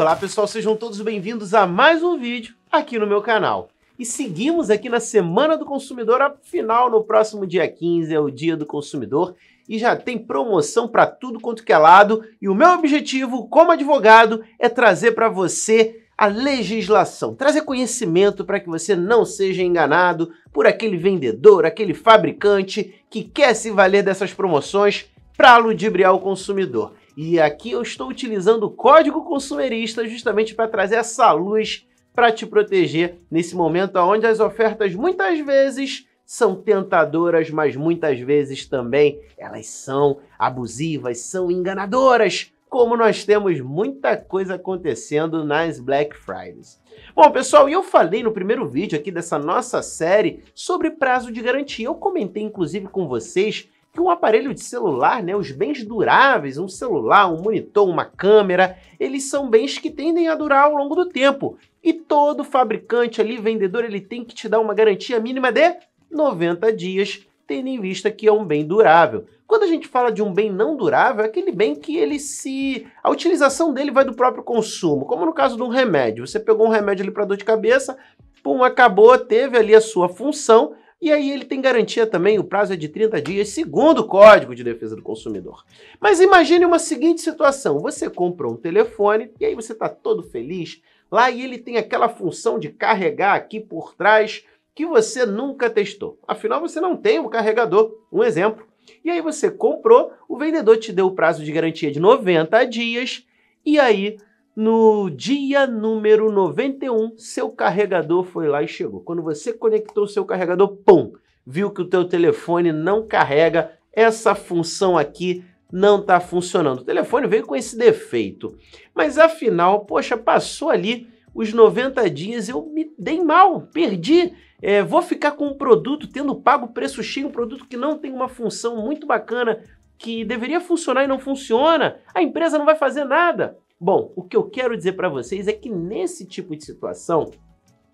Olá pessoal, sejam todos bem-vindos a mais um vídeo aqui no meu canal. E seguimos aqui na Semana do Consumidor, afinal no próximo dia 15 é o Dia do Consumidor e já tem promoção para tudo quanto que é lado. E o meu objetivo como advogado é trazer para você a legislação, trazer conhecimento para que você não seja enganado por aquele vendedor, aquele fabricante que quer se valer dessas promoções para ludibriar o consumidor. E aqui eu estou utilizando o código consumerista justamente para trazer essa luz para te proteger nesse momento onde as ofertas muitas vezes são tentadoras, mas muitas vezes também elas são abusivas, são enganadoras, como nós temos muita coisa acontecendo nas Black Fridays. Bom, pessoal, e eu falei no primeiro vídeo aqui dessa nossa série sobre prazo de garantia. Eu comentei inclusive com vocês que um aparelho de celular, né, os bens duráveis, um celular, um monitor, uma câmera, eles são bens que tendem a durar ao longo do tempo. E todo fabricante ali, vendedor, ele tem que te dar uma garantia mínima de 90 dias, tendo em vista que é um bem durável. Quando a gente fala de um bem não durável, é aquele bem que ele se. a utilização dele vai do próprio consumo, como no caso de um remédio. Você pegou um remédio ali para dor de cabeça, pum, acabou, teve ali a sua função, e aí ele tem garantia também, o prazo é de 30 dias, segundo o Código de Defesa do Consumidor. Mas imagine uma seguinte situação: você comprou um telefone e aí você está todo feliz lá e ele tem aquela função de carregar aqui por trás que você nunca testou. Afinal, você não tem um carregador. Um exemplo. E aí você comprou, o vendedor te deu o prazo de garantia de 90 dias e aí no dia número 91, seu carregador foi lá e chegou. Quando você conectou o seu carregador, pum, viu que o teu telefone não carrega, essa função aqui não está funcionando. O telefone veio com esse defeito. Mas afinal, poxa, passou ali os 90 dias, eu me dei mal, perdi. É, vou ficar com um produto tendo pago preço cheio, um produto que não tem uma função muito bacana, que deveria funcionar e não funciona. A empresa não vai fazer nada. Bom, o que eu quero dizer para vocês é que nesse tipo de situação,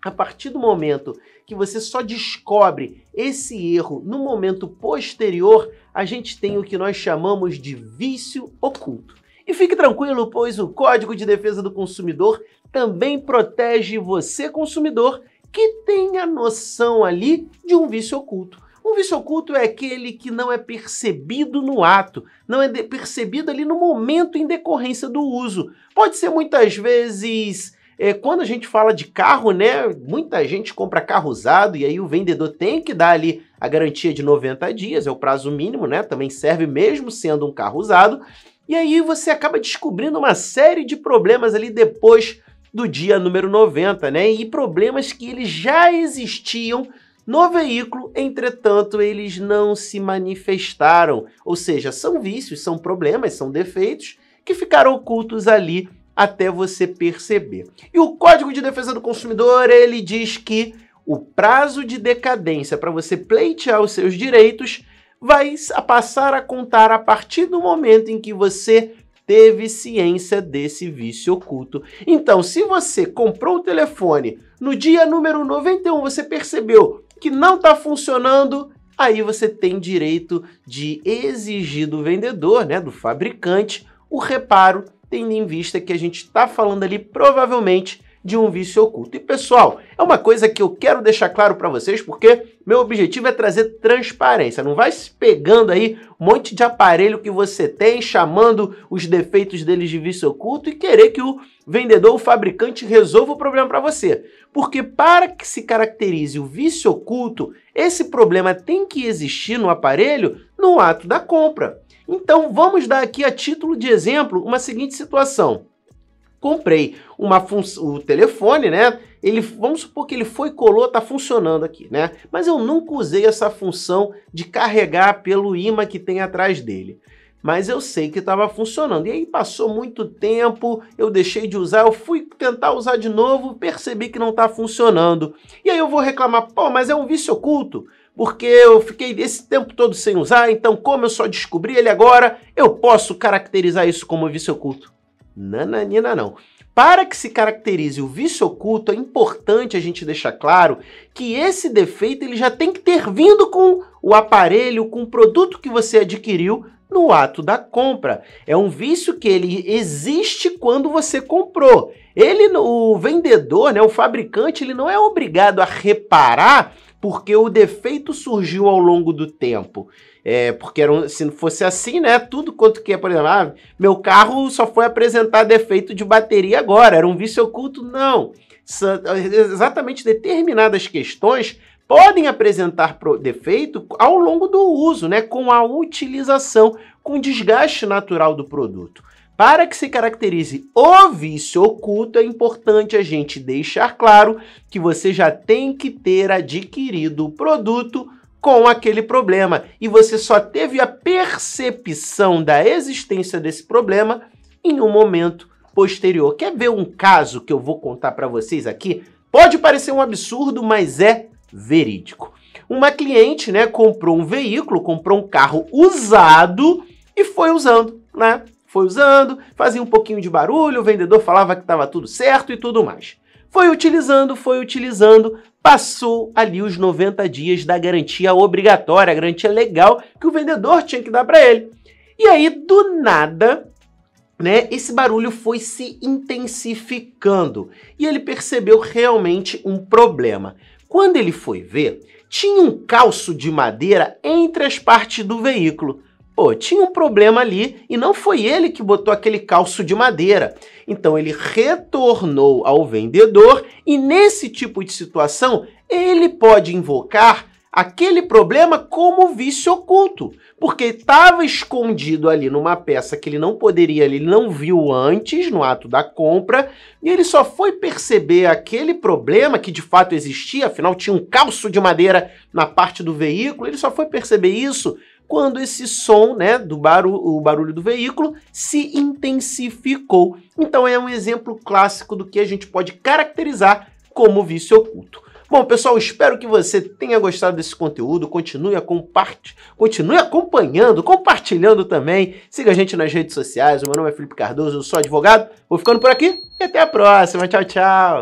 a partir do momento que você só descobre esse erro no momento posterior, a gente tem o que nós chamamos de vício oculto. E fique tranquilo, pois o Código de Defesa do Consumidor também protege você, consumidor, que tem a noção ali de um vício oculto. Um vício oculto é aquele que não é percebido no ato, não é percebido ali no momento em decorrência do uso. Pode ser muitas vezes. É, quando a gente fala de carro, né? Muita gente compra carro usado e aí o vendedor tem que dar ali a garantia de 90 dias, é o prazo mínimo, né? Também serve mesmo sendo um carro usado. E aí você acaba descobrindo uma série de problemas ali depois do dia número 90, né? E problemas que eles já existiam no veículo, entretanto, eles não se manifestaram, ou seja, são vícios, são problemas, são defeitos que ficaram ocultos ali até você perceber. E o Código de Defesa do Consumidor, ele diz que o prazo de decadência para você pleitear os seus direitos vai passar a contar a partir do momento em que você teve ciência desse vício oculto. Então, se você comprou o telefone no dia número 91, você percebeu que não está funcionando, aí você tem direito de exigir do vendedor, né, do fabricante, o reparo, tendo em vista que a gente está falando ali provavelmente de um vício oculto. E pessoal, é uma coisa que eu quero deixar claro para vocês, porque meu objetivo é trazer transparência. Não vai se pegando aí um monte de aparelho que você tem, chamando os defeitos deles de vício oculto e querer que o vendedor, o fabricante, resolva o problema para você. Porque para que se caracterize o vício oculto, esse problema tem que existir no aparelho no ato da compra. Então vamos dar aqui a título de exemplo uma seguinte situação. Comprei uma função, o telefone, né? Ele, vamos supor que ele foi colou, tá funcionando aqui, né? Mas eu nunca usei essa função de carregar pelo imã que tem atrás dele. Mas eu sei que estava funcionando. E aí passou muito tempo, eu deixei de usar, eu fui tentar usar de novo, percebi que não está funcionando. E aí eu vou reclamar, pô, mas é um vício oculto porque eu fiquei esse tempo todo sem usar, então como eu só descobri ele agora, eu posso caracterizar isso como vício oculto. Nananina não. Para que se caracterize o vício oculto, é importante a gente deixar claro que esse defeito ele já tem que ter vindo com o aparelho, com o produto que você adquiriu no ato da compra. É um vício que ele existe quando você comprou. Ele, o vendedor, né, o fabricante, ele não é obrigado a reparar porque o defeito surgiu ao longo do tempo. É, porque um, se não fosse assim, né? Tudo quanto que é, por exemplo, ah, meu carro só foi apresentar defeito de bateria agora, era um vício oculto. Não. Exatamente determinadas questões podem apresentar defeito ao longo do uso, né? Com a utilização, com o desgaste natural do produto. Para que se caracterize o vício oculto, é importante a gente deixar claro que você já tem que ter adquirido o produto com aquele problema. E você só teve a percepção da existência desse problema em um momento posterior. Quer ver um caso que eu vou contar para vocês aqui? Pode parecer um absurdo, mas é verídico. Uma cliente, né, comprou um veículo, comprou um carro usado e foi usando, né? Foi usando, fazia um pouquinho de barulho, o vendedor falava que estava tudo certo e tudo mais. Foi utilizando, foi utilizando, passou ali os 90 dias da garantia obrigatória, a garantia legal que o vendedor tinha que dar para ele. E aí, do nada, né, esse barulho foi se intensificando e ele percebeu realmente um problema. Quando ele foi ver, tinha um calço de madeira entre as partes do veículo. Pô, tinha um problema ali e não foi ele que botou aquele calço de madeira. Então ele retornou ao vendedor e nesse tipo de situação ele pode invocar aquele problema como vício oculto, porque estava escondido ali numa peça que ele não poderia, ele não viu antes no ato da compra, e ele só foi perceber aquele problema que de fato existia, afinal tinha um calço de madeira na parte do veículo, ele só foi perceber isso quando esse som, né, do barulho, o barulho do veículo se intensificou. Então é um exemplo clássico do que a gente pode caracterizar como vício oculto. Bom, pessoal, espero que você tenha gostado desse conteúdo. Continue, a compart... Continue acompanhando, compartilhando também. Siga a gente nas redes sociais. O meu nome é Felipe Cardoso, eu sou advogado. Vou ficando por aqui e até a próxima. Tchau, tchau.